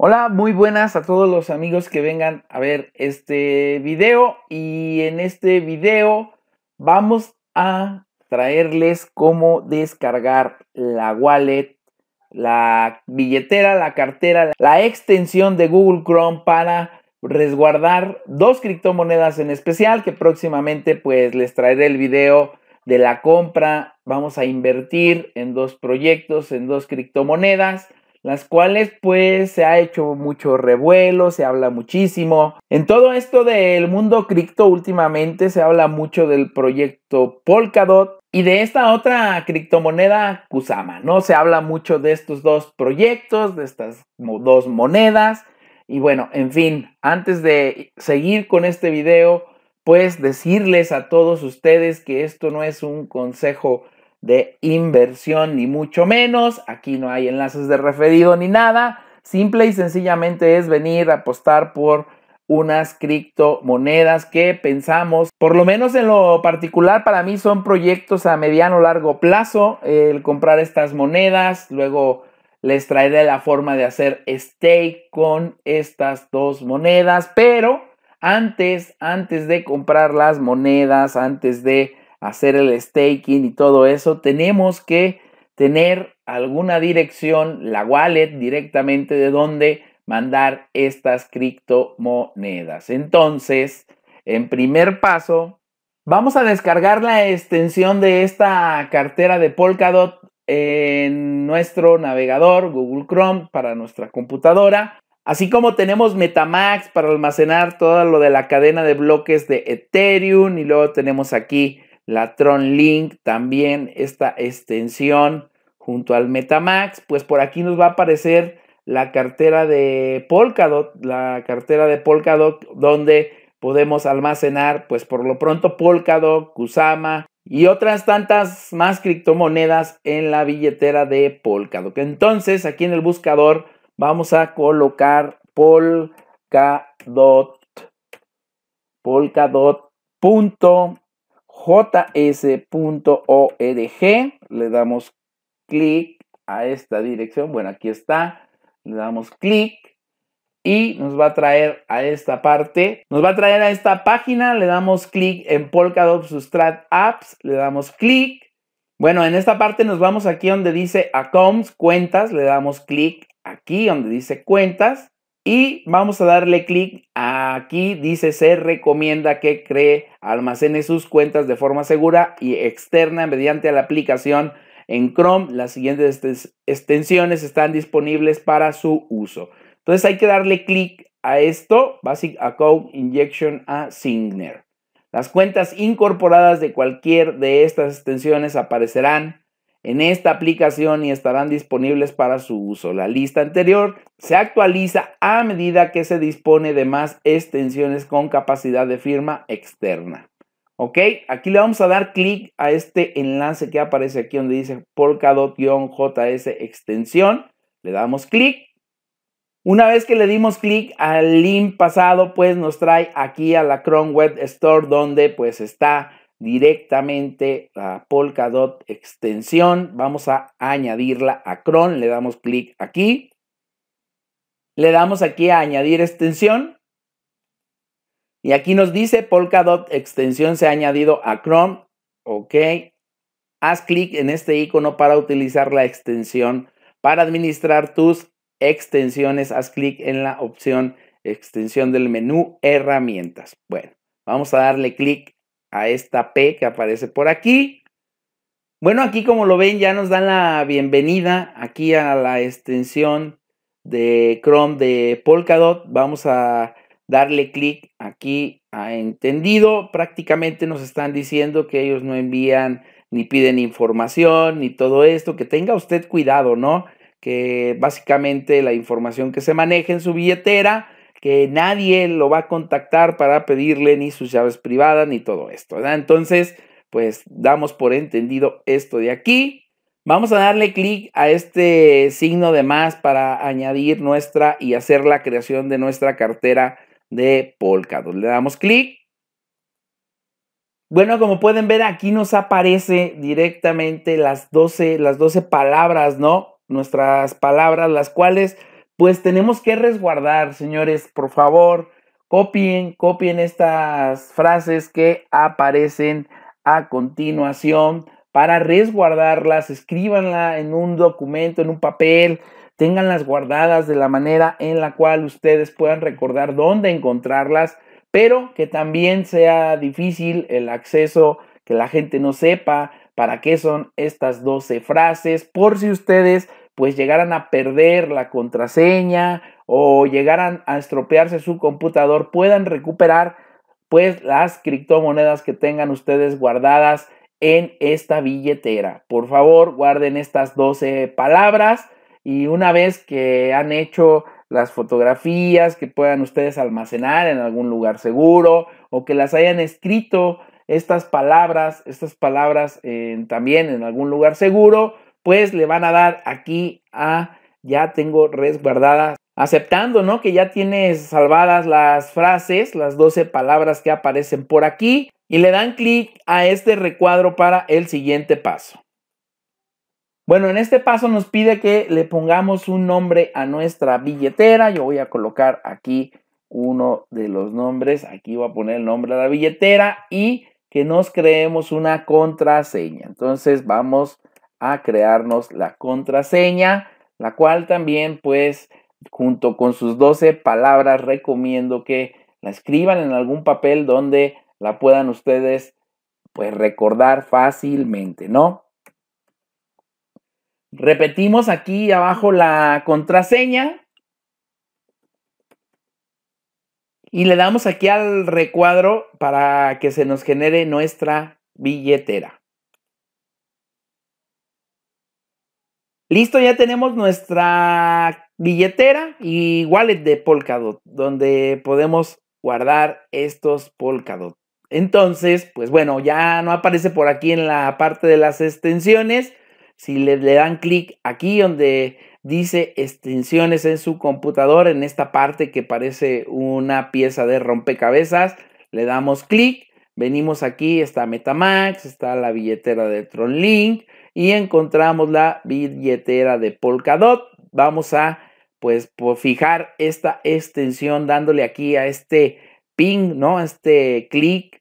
Hola, muy buenas a todos los amigos que vengan a ver este video y en este video vamos a traerles cómo descargar la wallet, la billetera, la cartera, la extensión de Google Chrome para resguardar dos criptomonedas en especial que próximamente pues les traeré el video de la compra. Vamos a invertir en dos proyectos, en dos criptomonedas las cuales pues se ha hecho mucho revuelo, se habla muchísimo. En todo esto del mundo cripto últimamente se habla mucho del proyecto Polkadot y de esta otra criptomoneda Kusama, ¿no? Se habla mucho de estos dos proyectos, de estas dos monedas. Y bueno, en fin, antes de seguir con este video, pues decirles a todos ustedes que esto no es un consejo de inversión, ni mucho menos. Aquí no hay enlaces de referido ni nada. Simple y sencillamente es venir a apostar por unas criptomonedas que pensamos, por lo menos en lo particular para mí son proyectos a mediano o largo plazo, el comprar estas monedas, luego les traeré la forma de hacer stake con estas dos monedas, pero antes, antes de comprar las monedas, antes de hacer el staking y todo eso, tenemos que tener alguna dirección, la wallet directamente de donde mandar estas criptomonedas. Entonces, en primer paso, vamos a descargar la extensión de esta cartera de Polkadot en nuestro navegador Google Chrome para nuestra computadora. Así como tenemos Metamax para almacenar todo lo de la cadena de bloques de Ethereum y luego tenemos aquí la Link, también esta extensión junto al Metamax, pues por aquí nos va a aparecer la cartera de Polkadot, la cartera de Polkadot donde podemos almacenar pues por lo pronto Polkadot, Kusama y otras tantas más criptomonedas en la billetera de Polkadot. Entonces, aquí en el buscador vamos a colocar Polkadot Polkadot.com js.org. E Le damos clic a esta dirección. Bueno, aquí está. Le damos clic y nos va a traer a esta parte. Nos va a traer a esta página. Le damos clic en Polkadot Substrat Apps. Le damos clic. Bueno, en esta parte nos vamos aquí donde dice Accounts, cuentas. Le damos clic aquí donde dice cuentas. Y vamos a darle clic aquí, dice se recomienda que cree, almacene sus cuentas de forma segura y externa mediante la aplicación en Chrome. Las siguientes extensiones están disponibles para su uso. Entonces hay que darle clic a esto, Basic Account Injection a Signer. Las cuentas incorporadas de cualquier de estas extensiones aparecerán en esta aplicación y estarán disponibles para su uso. La lista anterior se actualiza a medida que se dispone de más extensiones con capacidad de firma externa. ¿Ok? Aquí le vamos a dar clic a este enlace que aparece aquí donde dice Polkadot-JS extensión. Le damos clic. Una vez que le dimos clic al link pasado, pues nos trae aquí a la Chrome Web Store donde pues está directamente a Polkadot extensión. Vamos a añadirla a chrome Le damos clic aquí. Le damos aquí a añadir extensión. Y aquí nos dice Polkadot extensión se ha añadido a Chrome. Ok. Haz clic en este icono para utilizar la extensión. Para administrar tus extensiones, haz clic en la opción extensión del menú herramientas. Bueno, vamos a darle clic a esta P que aparece por aquí. Bueno, aquí como lo ven ya nos dan la bienvenida aquí a la extensión de Chrome de Polkadot. Vamos a darle clic aquí a entendido. Prácticamente nos están diciendo que ellos no envían ni piden información ni todo esto. Que tenga usted cuidado, ¿no? Que básicamente la información que se maneja en su billetera que nadie lo va a contactar para pedirle ni sus llaves privadas ni todo esto. Entonces, pues damos por entendido esto de aquí. Vamos a darle clic a este signo de más para añadir nuestra y hacer la creación de nuestra cartera de Polkadot. Le damos clic. Bueno, como pueden ver, aquí nos aparece directamente las 12, las 12 palabras, ¿no? Nuestras palabras, las cuales pues tenemos que resguardar, señores, por favor, copien, copien estas frases que aparecen a continuación para resguardarlas, escríbanla en un documento, en un papel, ténganlas guardadas de la manera en la cual ustedes puedan recordar dónde encontrarlas, pero que también sea difícil el acceso, que la gente no sepa para qué son estas 12 frases, por si ustedes pues llegaran a perder la contraseña o llegaran a estropearse su computador, puedan recuperar pues las criptomonedas que tengan ustedes guardadas en esta billetera. Por favor, guarden estas 12 palabras y una vez que han hecho las fotografías que puedan ustedes almacenar en algún lugar seguro o que las hayan escrito estas palabras, estas palabras eh, también en algún lugar seguro, pues le van a dar aquí a ah, ya tengo resguardadas, aceptando, ¿no? Que ya tienes salvadas las frases, las 12 palabras que aparecen por aquí y le dan clic a este recuadro para el siguiente paso. Bueno, en este paso nos pide que le pongamos un nombre a nuestra billetera. Yo voy a colocar aquí uno de los nombres. Aquí voy a poner el nombre de la billetera y que nos creemos una contraseña. Entonces vamos a crearnos la contraseña, la cual también pues junto con sus 12 palabras recomiendo que la escriban en algún papel donde la puedan ustedes pues recordar fácilmente, ¿no? Repetimos aquí abajo la contraseña y le damos aquí al recuadro para que se nos genere nuestra billetera. Listo, ya tenemos nuestra billetera y wallet de Polkadot, donde podemos guardar estos Polkadot. Entonces, pues bueno, ya no aparece por aquí en la parte de las extensiones. Si le, dan clic aquí donde dice extensiones en su computador, en esta parte que parece una pieza de rompecabezas, le damos clic. Venimos aquí, está Metamax, está la billetera de TronLink, y encontramos la billetera de Polkadot. Vamos a pues fijar esta extensión dándole aquí a este pin, ¿no? A este clic,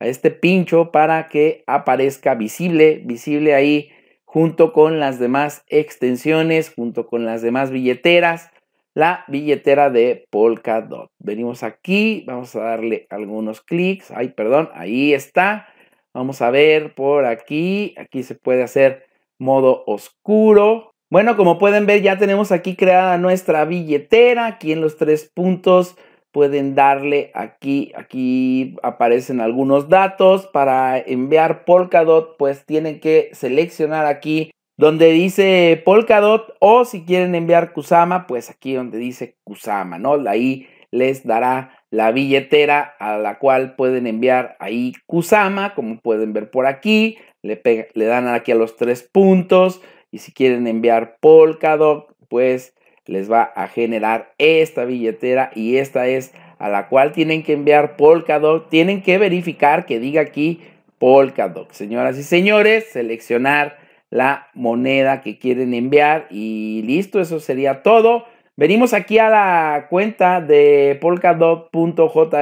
a este pincho para que aparezca visible, visible ahí junto con las demás extensiones, junto con las demás billeteras, la billetera de Polkadot. Venimos aquí, vamos a darle algunos clics. Ay, perdón, ahí está. Vamos a ver por aquí. Aquí se puede hacer modo oscuro. Bueno, como pueden ver, ya tenemos aquí creada nuestra billetera. Aquí en los tres puntos pueden darle aquí, aquí aparecen algunos datos. Para enviar Polkadot, pues tienen que seleccionar aquí donde dice Polkadot o si quieren enviar Kusama, pues aquí donde dice Kusama, ¿no? Ahí les dará la billetera a la cual pueden enviar ahí Kusama, como pueden ver por aquí, le, le dan aquí a los tres puntos y si quieren enviar Polkadot, pues les va a generar esta billetera y esta es a la cual tienen que enviar Polkadot, tienen que verificar que diga aquí Polkadot. Señoras y señores, seleccionar la moneda que quieren enviar y listo, eso sería todo. Venimos aquí a la cuenta de polkadot.js.org,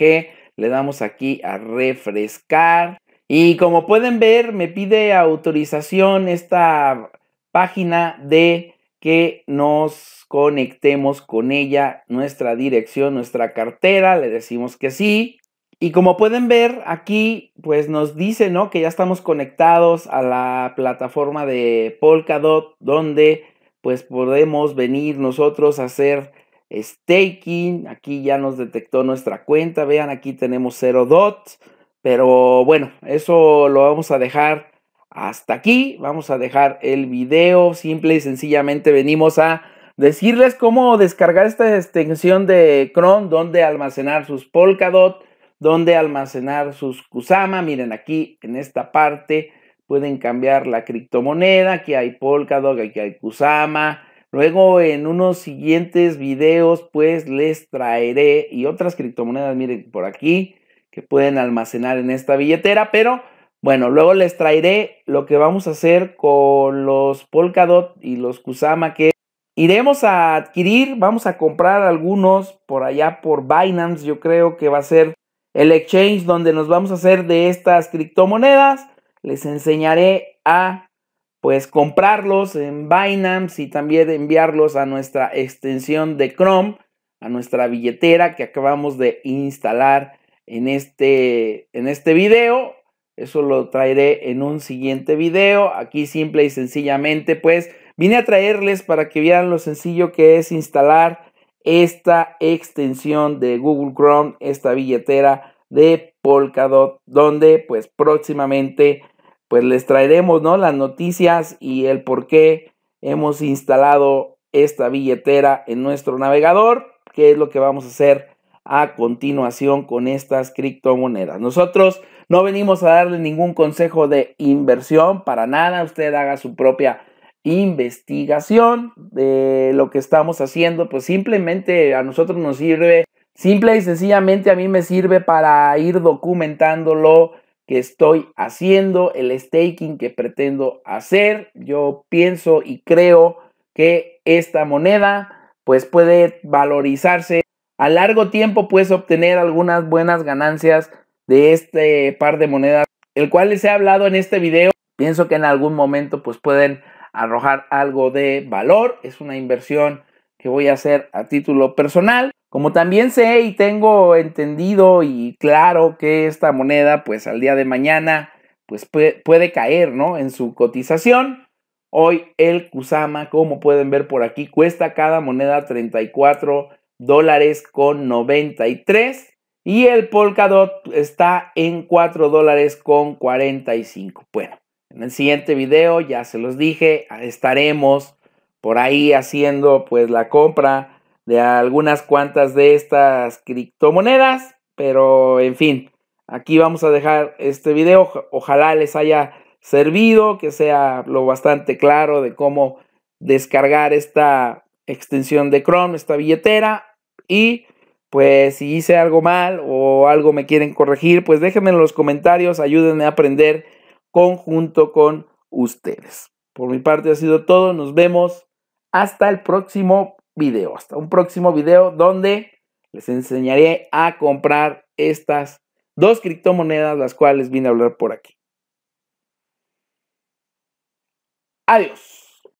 le damos aquí a refrescar y como pueden ver me pide autorización esta página de que nos conectemos con ella, nuestra dirección, nuestra cartera, le decimos que sí. Y como pueden ver aquí, pues nos dice, ¿no? Que ya estamos conectados a la plataforma de Polkadot, donde pues podemos venir nosotros a hacer staking. Aquí ya nos detectó nuestra cuenta. Vean, aquí tenemos 0 DOT. Pero bueno, eso lo vamos a dejar hasta aquí. Vamos a dejar el video. Simple y sencillamente venimos a decirles cómo descargar esta extensión de Chrome, dónde almacenar sus Polkadot, dónde almacenar sus Kusama. Miren aquí en esta parte pueden cambiar la criptomoneda, aquí hay Polkadot, aquí hay Kusama. Luego en unos siguientes videos pues les traeré y otras criptomonedas, miren por aquí, que pueden almacenar en esta billetera, pero bueno, luego les traeré lo que vamos a hacer con los Polkadot y los Kusama que iremos a adquirir, vamos a comprar algunos por allá por Binance, yo creo que va a ser el exchange donde nos vamos a hacer de estas criptomonedas les enseñaré a pues comprarlos en Binance y también enviarlos a nuestra extensión de Chrome, a nuestra billetera que acabamos de instalar en este, en este video. Eso lo traeré en un siguiente video. Aquí simple y sencillamente pues vine a traerles para que vieran lo sencillo que es instalar esta extensión de Google Chrome, esta billetera de Polkadot, donde pues próximamente pues les traeremos ¿no? las noticias y el por qué hemos instalado esta billetera en nuestro navegador, que es lo que vamos a hacer a continuación con estas criptomonedas. Nosotros no venimos a darle ningún consejo de inversión, para nada, usted haga su propia investigación de lo que estamos haciendo, pues simplemente a nosotros nos sirve, simple y sencillamente a mí me sirve para ir documentándolo, que estoy haciendo, el staking que pretendo hacer. Yo pienso y creo que esta moneda pues puede valorizarse a largo tiempo, puedes obtener algunas buenas ganancias de este par de monedas, el cual les he hablado en este video. Pienso que en algún momento pues pueden arrojar algo de valor. Es una inversión que voy a hacer a título personal. Como también sé y tengo entendido y claro que esta moneda, pues al día de mañana, pues puede caer, ¿no? En su cotización. Hoy el Kusama, como pueden ver por aquí, cuesta cada moneda 34 dólares con 93 y el Polkadot está en 4 dólares con 45. Bueno, en el siguiente video, ya se los dije, estaremos por ahí haciendo pues la compra de algunas cuantas de estas criptomonedas, pero en fin, aquí vamos a dejar este video, ojalá les haya servido, que sea lo bastante claro de cómo descargar esta extensión de Chrome, esta billetera y pues si hice algo mal o algo me quieren corregir, pues déjenme en los comentarios, ayúdenme a aprender conjunto con ustedes. Por mi parte ha sido todo, nos vemos hasta el próximo video. Hasta un próximo video donde les enseñaré a comprar estas dos criptomonedas, las cuales vine a hablar por aquí. Adiós.